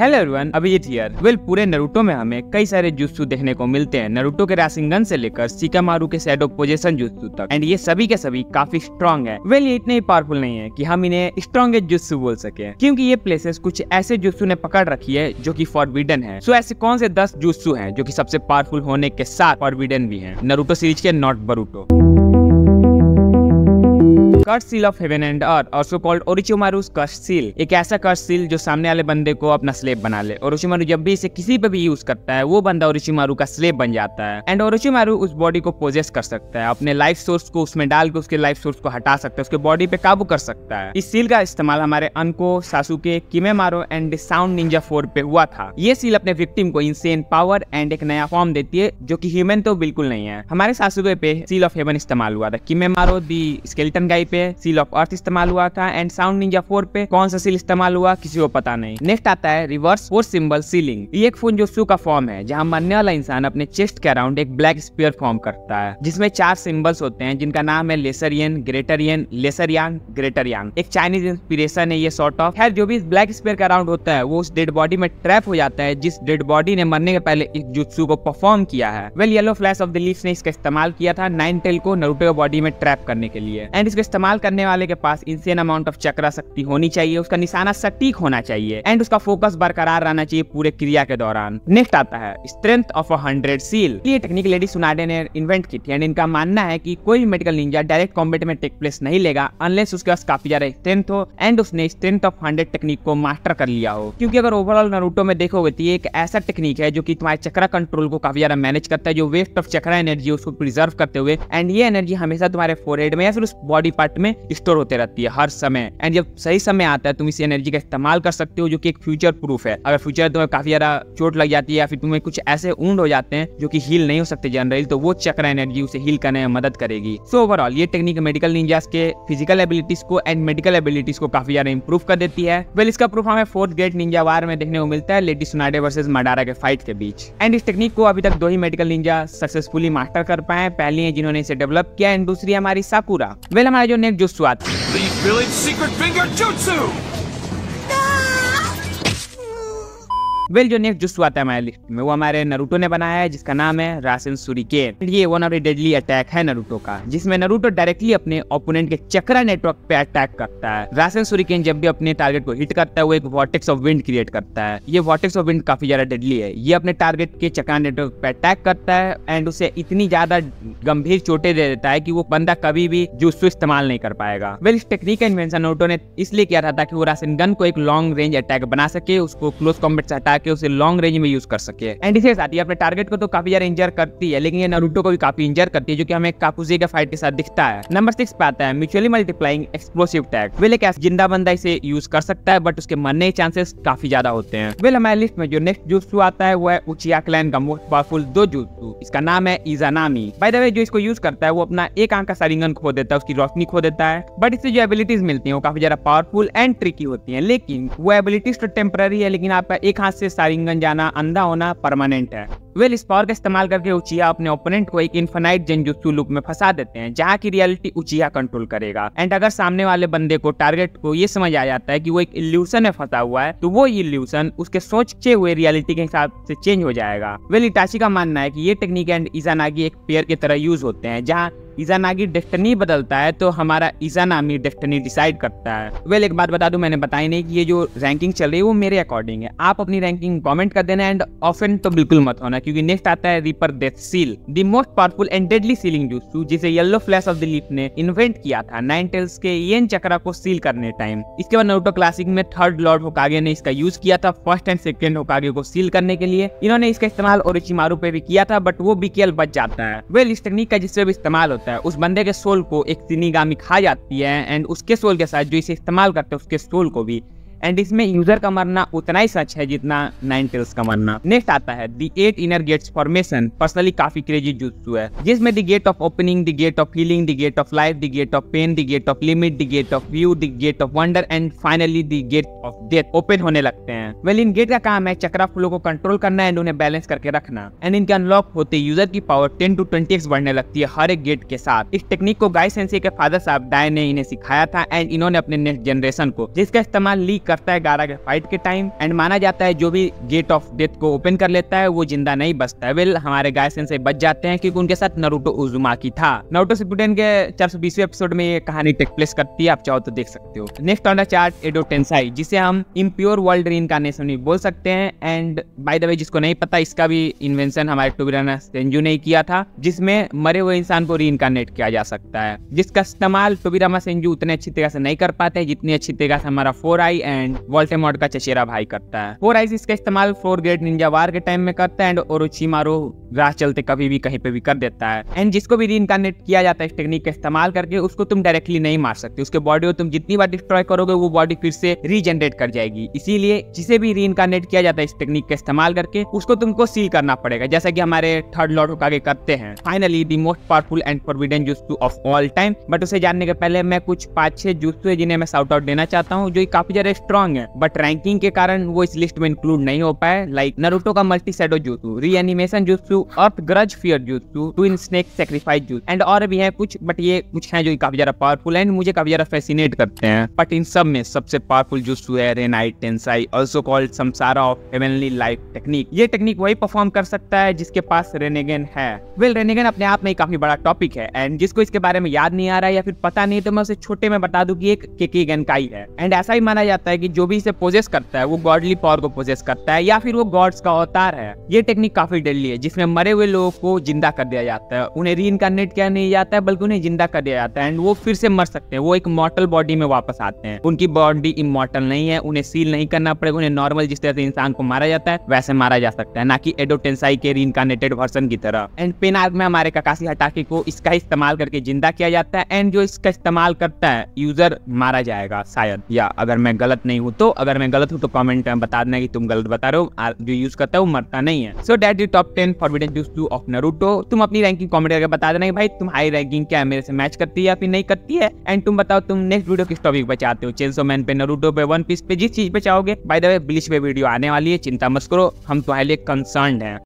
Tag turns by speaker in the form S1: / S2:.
S1: Hello everyone Abhijeet here well पूरे Naruto में हमें कई सारे जुस्सु देखने को मिलते हैं नरुटो के रासिंगन से लेकर सिकामारू के सैडो पोजेशन जुस्सु तक एंड ये सभी के सभी काफी स्ट्रांग है वेल ये इतने ही पावरफुल नहीं है कि हम इन्हें स्ट्रॉन्गेस्ट जुस्सु बोल सके क्योंकि ये प्लेसेस कुछ ऐसे जुस्सु ने पकड़ रखी है जो की फॉरविडन है सो ऐसे कौन से दस जुस्सु है जो की सबसे पावरफुल होने के साथ फॉरविडन भी है नरूटो सीरीज के not Boruto curse seal of heaven and earth so called Orochimaru's curse seal एक ऐसा कर्ट सील जो सामने वाले बंदे को अपना स्लेब बना ले ओरिचोमारू जब भी इसे किसी पे भी यूज करता है वो बंदा और का स्लेब बन जाता है एंड ओरिचोमारू उस बॉडी को पोजेस कर सकता है अपने लाइफ सोर्स को उसमें डाल के उसके लाइफ सोर्स को हटा सकता है उसके बॉडी पे काबू कर सकता है इस सील का इस्तेमाल हमारे अनको सासू के किमे मारो एंड साउंड निंजा फोर पे हुआ था ये सील अपने विक्टिम को इंसेन पावर एंड एक नया फॉर्म देती है जो की ह्यूमन तो बिल्कुल नहीं है हमारे सासुके पे सील ऑफ हेवन इस्तेमाल हुआ था किमे मारो दी स्केल्टन गाई पे सील ऑफ अर्थ इस्तेमाल हुआ था एंड साउंड निंजा फोर पे कौन सा सील इस्तेमाल हुआ किसी को पता नहीं नेक्स्ट आता है रिवर्स फोर सिंबल सीलिंग ये एक फोन फुंजोसु का फॉर्म है जहाँ मरने वाला इंसान अपने चेस्ट के अराउंड एक ब्लैक स्पियर फॉर्म करता है जिसमें चार सिंबल्स होते हैं जिनका नाम है lesser yin greater yin lesser yang greater yang एक चाइनीज इंस्पिरेशन है ये सॉर्ट ऑफ है जो भी ब्लैक स्पेयर का अराउंड होता है वो उस डेड बॉडी में ट्रैप हो जाता है जिस डेड बॉडी ने मरने के पहले इस जुत्सु को परफॉर्म किया है well yellow flash of the leaves ने इसका इस्तेमाल किया था नाइन टेल को नरूटो बॉडी में ट्रैप करने के लिए एंड इसका इस्तेमाल इस्तेमाल करने वाले के पास इंसेन अमाउंट ऑफ चक्र शक्ति होनी चाहिए उसका निशाना सटीक होना चाहिए एंड उसका फोकस बरकरार रहना चाहिए पूरे क्रिया के दौरान नेक्स्ट आता है strength of a hundred seal ये टेक्निक लेडी सुनाडे ने इन्वेंट की थी एंड इनका मानना है की कोई मेडिकल निंजा डायरेक्ट कॉम्बेट में टेक प्लेस नहीं लेगा अनलेस उसके पास काफी ज्यादा स्ट्रेंथ हो एंड उसने स्ट्रेंथ ऑफ हंड्रेड टेक्निक को मास्टर कर लिया हो क्योंकि अगर ओवरऑल नरूटो में देखोगे तो ये एक ऐसा टेक्निक है जो कि तुम्हारे चक्रा कंट्रोल को काफी ज्यादा मैनेज करता है जो वेस्ट ऑफ चक्रा एनर्जी उसको प्रिजर्व करते हुए एंड ये एनर्जी हमेशा तुम्हारे फोरहेड में या फिर उस बॉडी पार्ट हार्ट में स्टोर होते रहती है हर समय एंड जब सही समय आता है तुम इस एनर्जी का इस्तेमाल कर सकते हो जो कि एक फ्यूचर प्रूफ है अगर फ्यूचर तुम्हें काफी ज्यादा चोट लग जाती है या फिर तुम्हें कुछ ऐसे ऊंड हो जाते हैं जो कि हील नहीं हो सकते जनरली तो वो चक्र एनर्जी उसे हील करने में मदद करेगी सो ओवरऑल ये टेक्निक मेडिकल निंजास के फिजिकल एबिलिटीज को एंड मेडिकल एबिलिटीज को काफी ज्यादा इंप्रूव कर देती है वेल इसका प्रूफ हमें फोर्थ ग्रेड निंजा वार में देखने को मिलता है लेडी सोनाडे वर्सेज मडारा के फाइट के बीच एंड इस टेक्निक को अभी तक दो ही मेडिकल निंजा सक्सेसफुली मास्टर कर पाए पहली है जिन्होंने इसे डेवलप किया एंड दूसरी हमारी साकुरा वेल हमारे जो Maniac Jutsu at. The Village Secret Finger Jutsu! Well जो नेक्स्ट जुस्सू आता है हमारे लिस्ट में वो हमारे नरूटो ने बनाया है जिसका नाम है रासन सुरिकेन ये वन ऑफ डेडली अटैक है नरूटो का जिसमें नरूटो डायरेक्टली अपने ओपोनेंट के चक्रा नेटवर्क पे अटैक करता है रासन सुरिकेन जब भी अपने टारगेट को हिट करता है वो एक वॉटेक्स ऑफ विंड क्रिएट करता है ये वॉटेक्स ऑफ विंड काफी ज्यादा डेडली है ये अपने टारगेट के चक्रा नेटवर्क पे अटैक करता है एंड उसे इतनी ज्यादा गंभीर चोटे दे देता है की वो बंदा कभी भी जुस्सू इस्तेमाल नहीं कर पाएगा वेल इस टेक्निक का इन्वेंशन नरूटो ने इसलिए किया था ताकि वो राशन गन को एक लॉन्ग रेंज अटैक बना सके उसको क्लोज कॉम्बेट से हटा ताकि उसे लॉन्ग रेंज में यूज कर सके एंड इसके साथ ही अपने टारगेट को तो काफी ज्यादा इंजर करती है लेकिन ये नरूटो को भी काफी इंजर करती है जो की हमें काकुजी के फाइट के साथ दिखता है नंबर सिक्स पे आता है mutually multiplying explosive tag well एक जिंदा बंदा इसे यूज कर सकता है बट उसके मरने के चांसेस काफी ज्यादा होते हैं वेल हमारे लिस्ट में जो नेक्स्ट जूसू आता है वो है उचिया क्लैन का मोस्ट पावरफुल दो जूसू इसका नाम है इजानामी बाय द वे जो इसको यूज करता है वो अपना एक आंख का सारिंगन खो देता है उसकी रोशनी खो देता है बट इससे जो एबिलिटीज मिलती है वो काफी ज्यादा पावरफुल एंड ट्रिकी होती है लेकिन वो एबिलिटीज तो टेम्पररी है लेकिन आपका एक हाथ से से सारिंगन जाना अंधा होना परमानेंट है वेल इस पावर का इस्तेमाल करके उचिया अपने ओपोनेंट को एक इन्फेनाइट जेंजुत्सु लूप में फंसा देते हैं जहाँ की रियलिटी उचिया कंट्रोल करेगा एंड अगर सामने वाले बंदे को टारगेट को ये समझ आ जाता है कि वो एक इल्यूशन में फंसा हुआ है तो वो इल्यूशन उसके सोचे हुए रियलिटी के हिसाब से चेंज हो जाएगा वेल इटाची का मानना है की ये टेक्निक एंड इजानागी एक पेयर की तरह यूज होते हैं जहाँ इजानागी डेस्टनी बदलता है तो हमारा इजानामी डेस्टनी डिसाइड करता है वेल well, एक बात बता दूं मैंने बताई नहीं कि ये जो रैंकिंग चल रही है वो मेरे अकॉर्डिंग है आप अपनी रैंकिंग कमेंट कर देना एंड ऑफेंड तो बिल्कुल मत होना क्योंकि नेक्स्ट आता है reaper death seal the most powerful and deadly sealing जूसू जिसे yellow flash of the leaf ने इन्वेंट किया था नाइन टेल्स के एन चक्रा को सील करने टाइम इसके बाद नोटो क्लासिक में थर्ड लॉर्ड होकागे ने इसका यूज किया था फर्स्ट एंड सेकेंड होकागे को सील करने के लिए इन्होंने इसका इस्तेमाल और पे भी किया था बट वो बिकेल बच जाता है वेल इस टेक्निक का जिससे भी इस्तेमाल होता होता है उस बंदे के सोल को एक सिनीगामी खा जाती है एंड उसके सोल के साथ जो इसे इस्तेमाल करते हैं उसके सोल को भी एंड इसमें यूजर का मरना उतना ही सच है जितना नाइन टेल्स का मरना नेक्स्ट आता है the eight inner gates formation personally काफी क्रेजी जुत्सु है जिसमें the gate of opening the gate of healing the gate of life the gate of pain the gate of limit the gate of view the gate of wonder and finally the gate of death open होने लगते हैं well well, इन gate का काम है chakra flow को control करना and उन्हें balance करके रखना एंड इनके अनलॉक होते यूजर की पावर टेन टू ट्वेंटी बढ़ने लगती है हर एक गेट के साथ इस टेक्निक को गाय सेंसी के फादर साहब डाय ने इन्हें सिखाया था एंड इन्होंने अपने नेक्स्ट जनरेशन को जिसका इस्तेमाल ली करता है गारा के फाइट के टाइम एंड माना जाता है जो भी गेट ऑफ डेथ को ओपन कर लेता है वो जिंदा नहीं बचता है वेल हमारे गाय से बच जाते हैं क्योंकि उनके साथ नरूटो उजुमा की था नरूटो सिपुटेन के चार सौ बीसवें एपिसोड में ये कहानी टेक प्लेस करती है आप चाहो तो देख सकते हो next on the chart Edo Tensei जिसे हम इम्प्योर वर्ल्ड रीन का बोल सकते हैं एंड बाय द वे जिसको नहीं पता इसका भी इन्वेंशन हमारे टुबराना सेंजू ने किया था जिसमें मरे हुए इंसान को री किया जा सकता है जिसका इस्तेमाल टुबीरामा सेंजू उतने अच्छी तरह से नहीं कर पाते जितनी अच्छी तरह से हमारा फोर आई एंड वोल्टेमॉर्ट का चचेरा भाई करता है फोर आइज इसका इस्तेमाल फोर ग्रेड निंजा वार के टाइम में करता है एंड और मारो राह चलते कभी भी कहीं पे भी कर देता है एंड जिसको भी रिइनकारनेट किया जाता है इस टेक्निक का इस्तेमाल करके उसको तुम डायरेक्टली नहीं मार सकते उसके बॉडी को तुम जितनी बार डिस्ट्रॉय करोगे वो बॉडी फिर से रीजनरेट कर जाएगी इसीलिए जिसे भी रिइनकारनेट किया जाता है इस टेक्निक का इस्तेमाल करके उसको तुमको सील करना पड़ेगा जैसा की हमारे थर्ड लॉर्ड को आगे करते हैं finally the most powerful and provident जूसू ऑफ ऑल टाइम बट उसे जानने के पहले मैं कुछ पाँच छह जूस जिन्हें मैं साउट आउट देना चाहता हूँ जो काफी ज्यादा स्ट्रांग है बट रैंकिंग के कारण वो इस लिस्ट में इंक्लूड नहीं हो पाए लाइक नरुटो का multi shadow jutsu reanimation jutsu earth grudge fear jutsu twin snake sacrifice jutsu and और भी है कुछ बट ये कुछ है जो काफी ज्यादा पावरफुल एंड मुझे काफी ज्यादा फैसिनेट करते हैं बट इन सब में सबसे पावरफुल जूसु है Rinne Tensei also called Samsara of heavenly life technique ये टेक्निक वही परफॉर्म कर सकता है जिसके पास रेनेगन है वेल well, रेनेगन अपने आप में काफी बड़ा टॉपिक है एंड जिसको इसके बारे में याद नहीं आ रहा है या फिर पता नहीं तो मैं उसे छोटे में बता दूं कि एक केकी का ही है एंड ऐसा ही माना जाता है है कि जो भी इसे पोजेस करता है वो गॉडली पावर को पोजेस करता है या फिर वो गॉड्स का अवतार है ये टेक्निक काफी डेडली है जिसमें मरे हुए लोगों को जिंदा कर दिया जाता है उन्हें री इनकारनेट किया नहीं जाता है बल्कि उन्हें जिंदा कर दिया जाता है एंड वो फिर से मर सकते हैं वो एक मॉर्टल बॉडी में वापस आते हैं उनकी बॉडी इमोटल नहीं है उन्हें सील नहीं करना पड़ेगा उन्हें नॉर्मल जिस तरह से इंसान को मारा जाता है वैसे मारा जा सकता है ना कि एडोटेंसाई के री इनकारनेटेड वर्सन की तरह एंड पेनाग में हमारे काकाशी हटाके को इसका इस्तेमाल करके जिंदा किया जाता है एंड जो इसका इस्तेमाल करता है यूजर मारा जाएगा शायद या अगर मैं गलत नहीं हूँ तो अगर मैं गलत हूँ तो कमेंट में बता देना कि तुम गलत बता रहे हो जो यूज करता है वो मरता नहीं है so that you top ten forbidden jutsu of Naruto तुम अपनी रैंकिंग कॉमेंट करके बता देना कि भाई हाई रैंकिंग क्या मेरे से मैच करती है या फिर नहीं करती है एंड तुम बताओ तुम नेक्स्ट वीडियो किस टॉपिक पर चाहते हो चेन्सो मैन पे नरूटो पे वन पीस पे जिस चीज पे चाहोगे बाई द वे ब्लीच पे वीडियो आने वाली है चिंता मत करो हम तुम्हारे लिए कंसर्न है